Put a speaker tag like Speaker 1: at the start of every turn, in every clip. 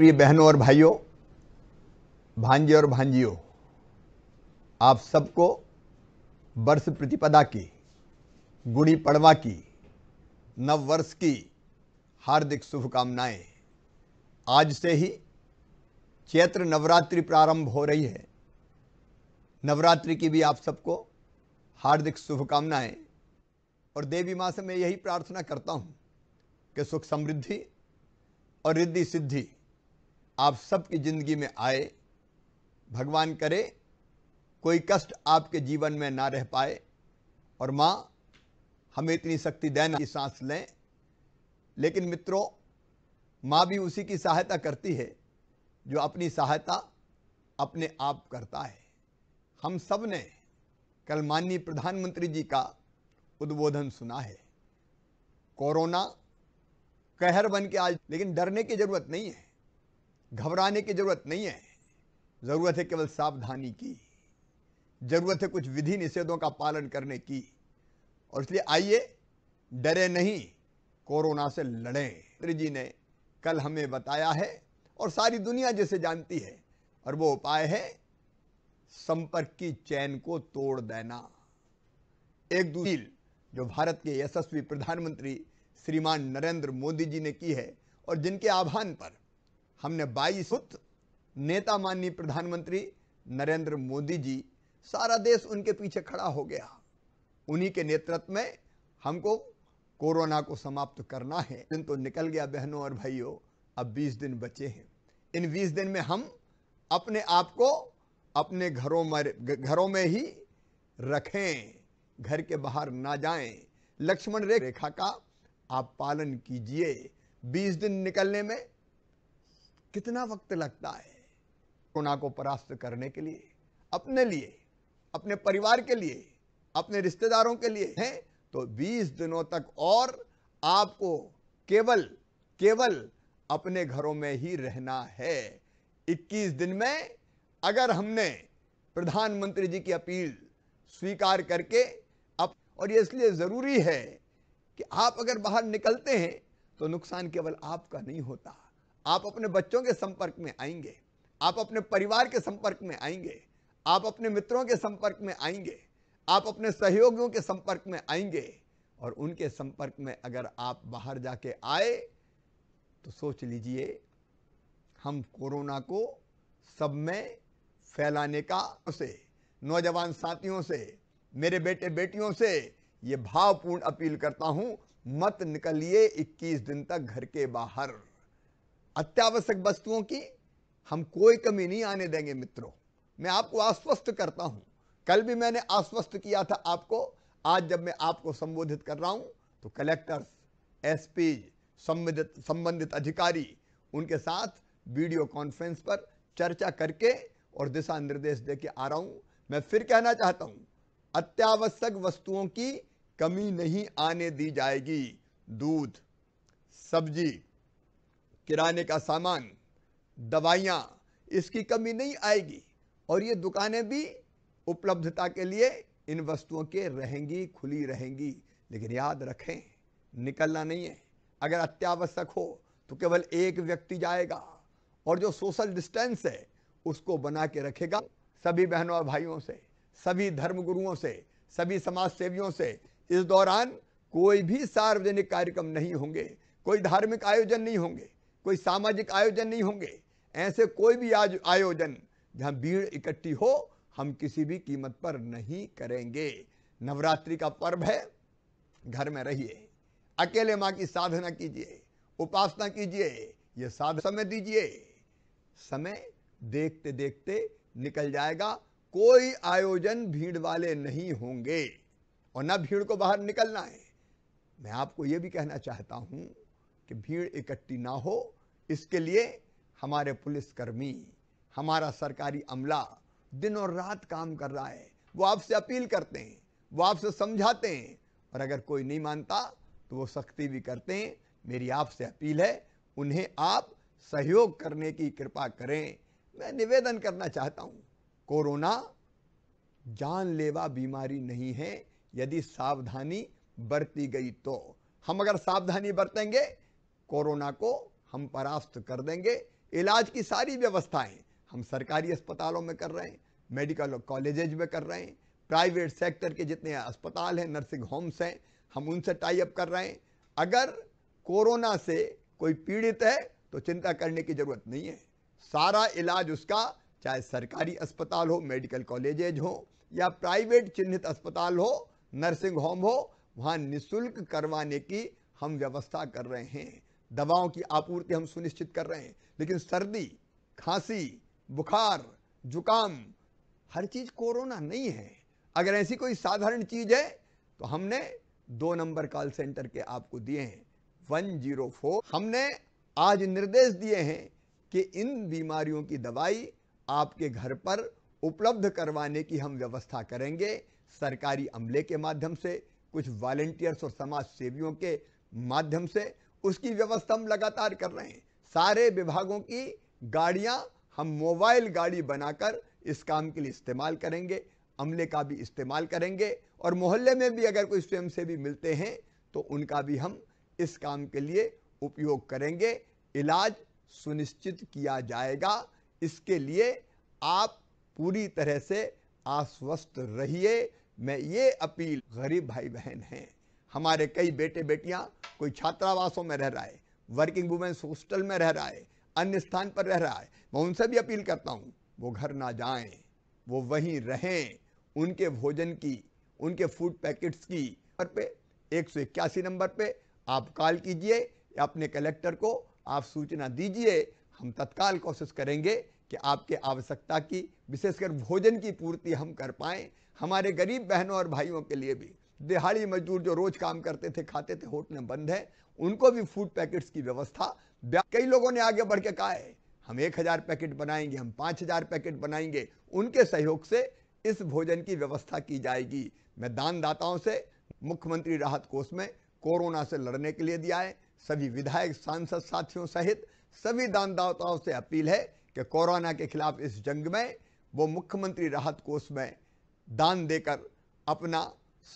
Speaker 1: प्रिय बहनों और भाइयों भांजे और भांजियों आप सबको वर्ष प्रतिपदा की गुड़ी पड़वा की नववर्ष की हार्दिक शुभकामनाएं आज से ही चैत्र नवरात्रि प्रारंभ हो रही है नवरात्रि की भी आप सबको हार्दिक शुभकामनाएं और देवी माँ से मैं यही प्रार्थना करता हूँ कि सुख समृद्धि और रिद्धि सिद्धि आप सबकी ज़िंदगी में आए भगवान करे कोई कष्ट आपके जीवन में ना रह पाए और माँ हमें इतनी शक्ति देना की सांस लें लेकिन मित्रों माँ भी उसी की सहायता करती है जो अपनी सहायता अपने आप करता है हम सब ने कल माननीय प्रधानमंत्री जी का उद्बोधन सुना है कोरोना कहर बन के आज लेकिन डरने की जरूरत नहीं है घबराने की ज़रूरत नहीं है ज़रूरत है केवल सावधानी की ज़रूरत है कुछ विधि निषेधों का पालन करने की और इसलिए आइए डरे नहीं कोरोना से लड़े मंत्री जी ने कल हमें बताया है और सारी दुनिया जैसे जानती है और वो उपाय है संपर्क की चैन को तोड़ देना एक दूसरी जो भारत के यशस्वी प्रधानमंत्री श्रीमान नरेंद्र मोदी जी ने की है और जिनके आह्वान पर हमने बाईस नेता माननीय प्रधानमंत्री नरेंद्र मोदी जी सारा देश उनके पीछे खड़ा हो गया उन्हीं के नेतृत्व में हमको कोरोना को समाप्त करना है दिन तो निकल गया बहनों और भाइयों अब 20 दिन बचे हैं इन 20 दिन में हम अपने आप को अपने घरों में घरों में ही रखें घर के बाहर ना जाएं लक्ष्मण रेखा का आप पालन कीजिए 20 दिन निकलने में कितना वक्त लगता है कोरोना को परास्त करने के लिए अपने लिए अपने परिवार के लिए अपने रिश्तेदारों के लिए है तो 20 दिनों तक और आपको केवल केवल अपने घरों में ही रहना है 21 दिन में अगर हमने प्रधानमंत्री जी की अपील स्वीकार करके अब और ये इसलिए ज़रूरी है कि आप अगर बाहर निकलते हैं तो नुकसान केवल आपका नहीं होता आप अपने बच्चों के संपर्क में आएंगे आप अपने परिवार के संपर्क में आएंगे आप अपने मित्रों के संपर्क में आएंगे आप अपने सहयोगियों के संपर्क में आएंगे और उनके संपर्क में अगर आप बाहर जाके आए तो सोच लीजिए हम कोरोना को सब में फैलाने का उसे नौजवान साथियों से मेरे बेटे बेटियों से ये भावपूर्ण अपील करता हूं मत निकलिए 21 दिन तक घर के बाहर अत्यावश्यक वस्तुओं की हम कोई कमी नहीं आने देंगे मित्रों मैं आपको आश्वस्त करता हूं कल भी मैंने आश्वस्त किया था आपको आज जब मैं आपको संबोधित कर रहा हूं तो कलेक्टर्स एसपी संबंधित संबंधित अधिकारी उनके साथ वीडियो कॉन्फ्रेंस पर चर्चा करके और दिशा निर्देश दे के आ रहा हूं मैं फिर कहना चाहता हूं अत्यावश्यक वस्तुओं की कमी नहीं आने दी जाएगी दूध सब्जी किराने का सामान दवाइयाँ इसकी कमी नहीं आएगी और ये दुकानें भी उपलब्धता के लिए इन वस्तुओं के रहेंगी खुली रहेंगी लेकिन याद रखें निकलना नहीं है अगर अत्यावश्यक हो तो केवल एक व्यक्ति जाएगा और जो सोशल डिस्टेंस है उसको बना के रखेगा सभी बहनों और भाइयों से सभी धर्म गुरुओं से सभी समाज सेवियों से इस दौरान कोई भी सार्वजनिक कार्यक्रम नहीं होंगे कोई धार्मिक आयोजन नहीं होंगे कोई सामाजिक आयोजन नहीं होंगे ऐसे कोई भी आज आयोजन जहां भीड़ इकट्ठी हो हम किसी भी कीमत पर नहीं करेंगे नवरात्रि का पर्व है घर में रहिए अकेले माँ की साधना कीजिए उपासना कीजिए ये साध समय दीजिए समय देखते देखते निकल जाएगा कोई आयोजन भीड़ वाले नहीं होंगे और ना भीड़ को बाहर निकलना है मैं आपको ये भी कहना चाहता हूँ कि भीड़ इकट्ठी ना हो इसके लिए हमारे पुलिसकर्मी हमारा सरकारी अमला दिन और रात काम कर रहा है वो आपसे अपील करते हैं वो आपसे समझाते हैं और अगर कोई नहीं मानता तो वो सख्ती भी करते हैं मेरी आपसे अपील है उन्हें आप सहयोग करने की कृपा करें मैं निवेदन करना चाहता हूँ कोरोना जानलेवा बीमारी नहीं है यदि सावधानी बरती गई तो हम अगर सावधानी बरतेंगे कोरोना को हम परास्त कर देंगे इलाज की सारी व्यवस्थाएं हम सरकारी अस्पतालों में कर रहे हैं मेडिकल कॉलेजेज में कर रहे हैं प्राइवेट सेक्टर के जितने अस्पताल हैं नर्सिंग होम्स हैं हम उनसे टाई अप कर रहे हैं अगर कोरोना से कोई पीड़ित है तो चिंता करने की ज़रूरत नहीं है सारा इलाज उसका चाहे सरकारी अस्पताल हो मेडिकल कॉलेजेज हो या प्राइवेट चिन्हित अस्पताल हो नर्सिंग होम हो वहाँ निशुल्क करवाने की हम व्यवस्था कर रहे हैं दवाओं की आपूर्ति हम सुनिश्चित कर रहे हैं लेकिन सर्दी खांसी बुखार जुकाम हर चीज़ कोरोना नहीं है अगर ऐसी कोई साधारण चीज़ है तो हमने दो नंबर कॉल सेंटर के आपको दिए हैं वन जीरो फोर हमने आज निर्देश दिए हैं कि इन बीमारियों की दवाई आपके घर पर उपलब्ध करवाने की हम व्यवस्था करेंगे सरकारी अमले के माध्यम से कुछ वॉलेंटियर्स और समाज सेवियों के माध्यम से उसकी व्यवस्था हम लगातार कर रहे हैं सारे विभागों की गाड़ियां हम मोबाइल गाड़ी बनाकर इस काम के लिए इस्तेमाल करेंगे अमले का भी इस्तेमाल करेंगे और मोहल्ले में भी अगर कोई स्वयं से भी मिलते हैं तो उनका भी हम इस काम के लिए उपयोग करेंगे इलाज सुनिश्चित किया जाएगा इसके लिए आप पूरी तरह से आश्वस्त रहिए मैं ये अपील गरीब भाई बहन हैं हमारे कई बेटे बेटियां कोई छात्रावासों में रह रहा है वर्किंग वुमेन्स हॉस्टल में रह रहा है अन्य स्थान पर रह रहा है मैं उनसे भी अपील करता हूँ वो घर ना जाएं वो वहीं रहें उनके भोजन की उनके फूड पैकेट्स की पर पे एक सौ इक्यासी नंबर पे आप कॉल कीजिए अपने कलेक्टर को आप सूचना दीजिए हम तत्काल कोशिश करेंगे कि आपके आवश्यकता की विशेषकर भोजन की पूर्ति हम कर पाएं हमारे गरीब बहनों और भाइयों के लिए भी दिहाड़ी मजदूर जो रोज काम करते थे खाते थे होटलें बंद हैं उनको भी फूड पैकेट्स की व्यवस्था कई लोगों ने आगे बढ़ के कहा है हम एक हज़ार पैकेट बनाएंगे हम पाँच हज़ार पैकेट बनाएंगे उनके सहयोग से इस भोजन की व्यवस्था की जाएगी मैं दानदाताओं से मुख्यमंत्री राहत कोष में कोरोना से लड़ने के लिए दिया है सभी विधायक सांसद साथियों सहित सभी दानदाताओं से अपील है कि कोरोना के खिलाफ इस जंग में वो मुख्यमंत्री राहत कोष में दान देकर अपना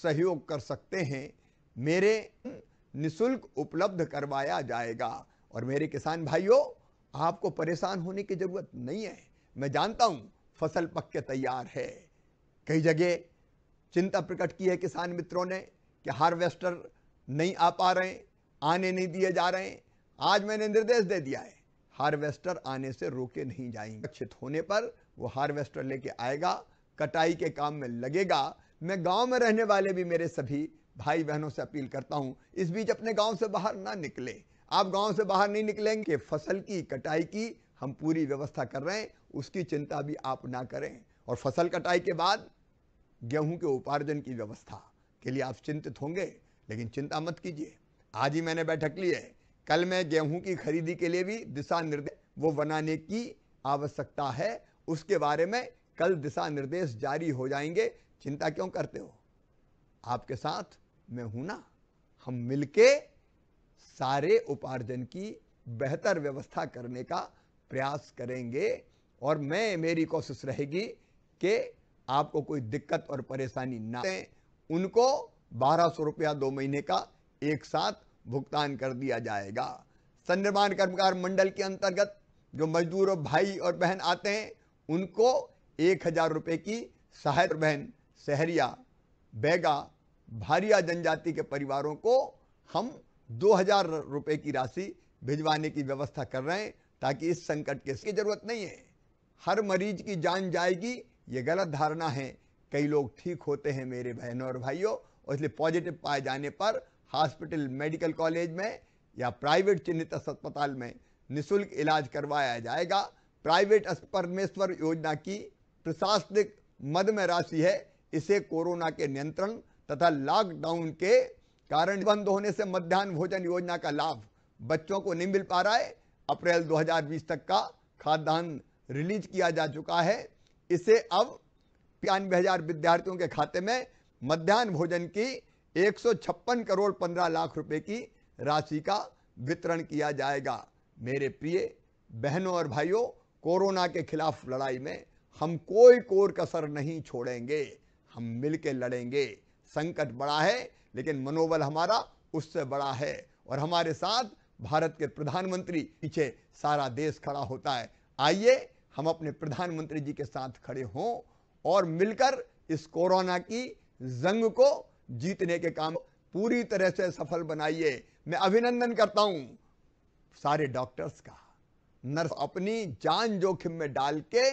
Speaker 1: सहयोग कर सकते हैं मेरे निशुल्क उपलब्ध करवाया जाएगा और मेरे किसान भाइयों आपको परेशान होने की ज़रूरत नहीं है मैं जानता हूं फसल पक के तैयार है कई जगह चिंता प्रकट की है किसान मित्रों ने कि हार्वेस्टर नहीं आ पा रहे आने नहीं दिए जा रहे हैं आज मैंने निर्देश दे दिया है हार्वेस्टर आने से रोके नहीं जाएंगे सुरक्षित होने पर वो हार्वेस्टर लेके आएगा कटाई के काम में लगेगा मैं गांव में रहने वाले भी मेरे सभी भाई बहनों से अपील करता हूं इस बीच अपने गांव से बाहर ना निकले आप गांव से बाहर नहीं निकलेंगे फसल की कटाई की हम पूरी व्यवस्था कर रहे हैं उसकी चिंता भी आप ना करें और फसल कटाई के बाद गेहूं के उपार्जन की व्यवस्था के लिए आप चिंतित होंगे लेकिन चिंता मत कीजिए आज ही मैंने बैठक ली है कल मैं गेहूं की खरीदी के लिए भी दिशा निर्देश वो बनाने की आवश्यकता है उसके बारे में कल दिशा निर्देश जारी हो जाएंगे चिंता क्यों करते हो आपके साथ मैं हूं ना हम मिलके सारे उपार्जन की बेहतर व्यवस्था करने का प्रयास करेंगे और मैं मेरी कोशिश रहेगी कि आपको कोई दिक्कत और परेशानी ना दें उनको बारह सौ रुपया दो महीने का एक साथ भुगतान कर दिया जाएगा संनिर्माण कर्मकार मंडल के अंतर्गत जो मजदूर और भाई और बहन आते हैं उनको एक हजार रुपये की सहायता बहन सहरिया बैगा भारिया जनजाति के परिवारों को हम दो हजार रुपये की राशि भिजवाने की व्यवस्था कर रहे हैं ताकि इस संकट के इसकी जरूरत नहीं है हर मरीज की जान जाएगी ये गलत धारणा है कई लोग ठीक होते हैं मेरे बहनों और भाइयों और इसलिए पॉजिटिव पाए जाने पर हॉस्पिटल मेडिकल कॉलेज में या प्राइवेट चिन्हित अस्पताल में निशुल्क इलाज करवाया जाएगा प्राइवेट परमेश्वर योजना की प्रशासनिक मद में राशि है इसे कोरोना के नियंत्रण तथा लॉकडाउन के कारण बंद होने से मध्यान्ह भोजन योजना का लाभ बच्चों को नहीं मिल पा रहा है अप्रैल 2020 तक का खाद्यान्न रिलीज किया जा चुका है इसे अब बयानवे हजार विद्यार्थियों के खाते में मध्यान्ह भोजन की एक करोड़ पंद्रह लाख रुपए की राशि का वितरण किया जाएगा मेरे प्रिय बहनों और भाइयों कोरोना के खिलाफ लड़ाई में हम कोई कोर कसर नहीं छोड़ेंगे हम मिल लड़ेंगे संकट बड़ा है लेकिन मनोबल हमारा उससे बड़ा है और हमारे साथ भारत के प्रधानमंत्री पीछे सारा देश खड़ा होता है आइए हम अपने प्रधानमंत्री जी के साथ खड़े हों और मिलकर इस कोरोना की जंग को जीतने के काम पूरी तरह से सफल बनाइए मैं अभिनंदन करता हूं सारे डॉक्टर्स का नर्स अपनी जान जोखिम में डाल के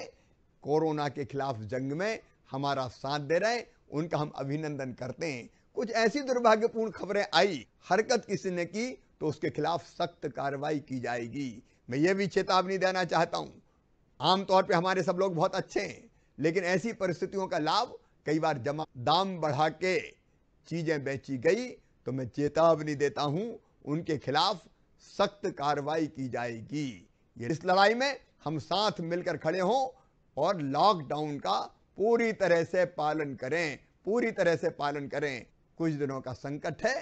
Speaker 1: कोरोना के खिलाफ जंग में हमारा साथ दे रहे उनका हम अभिनंदन करते हैं कुछ ऐसी दुर्भाग्यपूर्ण खबरें आई हरकत किसी ने की तो उसके खिलाफ सख्त कार्रवाई की जाएगी मैं ये भी चेतावनी देना चाहता हूँ आमतौर पर हमारे सब लोग बहुत अच्छे हैं लेकिन ऐसी परिस्थितियों का लाभ कई बार जमा दाम बढ़ा के चीज़ें बेची गई तो मैं चेतावनी देता हूं उनके खिलाफ सख्त कार्रवाई की जाएगी ये इस लड़ाई में हम साथ मिलकर खड़े हों और लॉकडाउन का पूरी तरह से पालन करें पूरी तरह से पालन करें कुछ दिनों का संकट है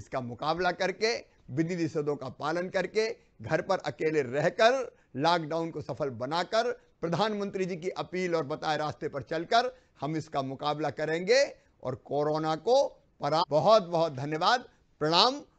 Speaker 1: इसका मुकाबला करके विधि निषेधों का पालन करके घर पर अकेले रहकर लॉकडाउन को सफल बनाकर प्रधानमंत्री जी की अपील और बताए रास्ते पर चलकर हम इसका मुकाबला करेंगे और कोरोना को परा बहुत बहुत धन्यवाद प्रणाम